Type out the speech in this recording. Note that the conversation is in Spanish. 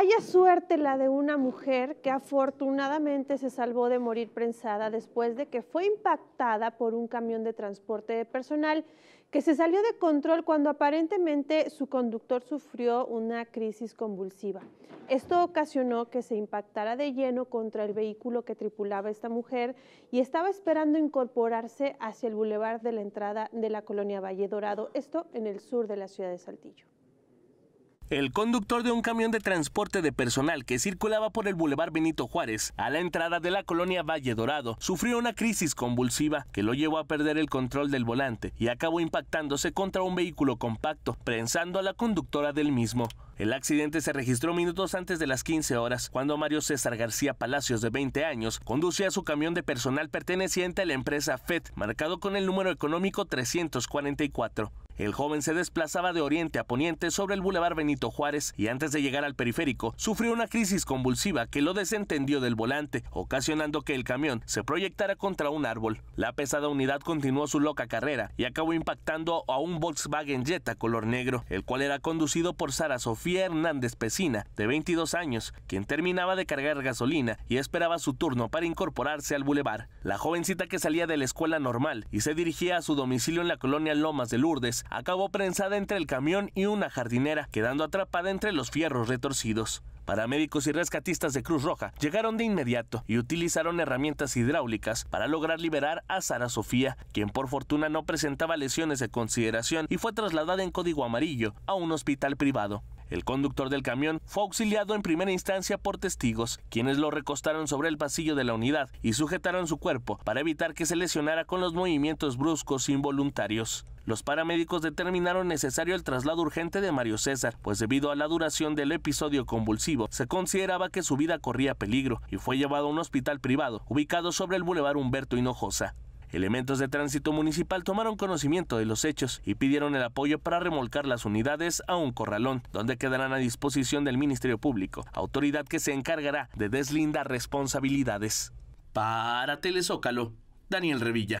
Vaya suerte la de una mujer que afortunadamente se salvó de morir prensada después de que fue impactada por un camión de transporte de personal que se salió de control cuando aparentemente su conductor sufrió una crisis convulsiva. Esto ocasionó que se impactara de lleno contra el vehículo que tripulaba esta mujer y estaba esperando incorporarse hacia el bulevar de la entrada de la colonia Valle Dorado, esto en el sur de la ciudad de Saltillo. El conductor de un camión de transporte de personal que circulaba por el Boulevard Benito Juárez, a la entrada de la colonia Valle Dorado, sufrió una crisis convulsiva que lo llevó a perder el control del volante y acabó impactándose contra un vehículo compacto, prensando a la conductora del mismo. El accidente se registró minutos antes de las 15 horas, cuando Mario César García Palacios, de 20 años, conducía su camión de personal perteneciente a la empresa FED, marcado con el número económico 344. El joven se desplazaba de oriente a poniente sobre el Boulevard Benito Juárez y antes de llegar al periférico sufrió una crisis convulsiva que lo desentendió del volante, ocasionando que el camión se proyectara contra un árbol. La pesada unidad continuó su loca carrera y acabó impactando a un Volkswagen Jetta color negro, el cual era conducido por Sara Sofía Hernández Pesina, de 22 años, quien terminaba de cargar gasolina y esperaba su turno para incorporarse al bulevar. La jovencita que salía de la escuela normal y se dirigía a su domicilio en la colonia Lomas de Lourdes acabó prensada entre el camión y una jardinera, quedando atrapada entre los fierros retorcidos. Paramédicos y rescatistas de Cruz Roja llegaron de inmediato y utilizaron herramientas hidráulicas para lograr liberar a Sara Sofía, quien por fortuna no presentaba lesiones de consideración y fue trasladada en código amarillo a un hospital privado. El conductor del camión fue auxiliado en primera instancia por testigos, quienes lo recostaron sobre el pasillo de la unidad y sujetaron su cuerpo para evitar que se lesionara con los movimientos bruscos involuntarios los paramédicos determinaron necesario el traslado urgente de Mario César, pues debido a la duración del episodio convulsivo, se consideraba que su vida corría peligro y fue llevado a un hospital privado ubicado sobre el bulevar Humberto Hinojosa. Elementos de tránsito municipal tomaron conocimiento de los hechos y pidieron el apoyo para remolcar las unidades a un corralón, donde quedarán a disposición del Ministerio Público, autoridad que se encargará de deslindar responsabilidades. Para Telezócalo, Daniel Revilla.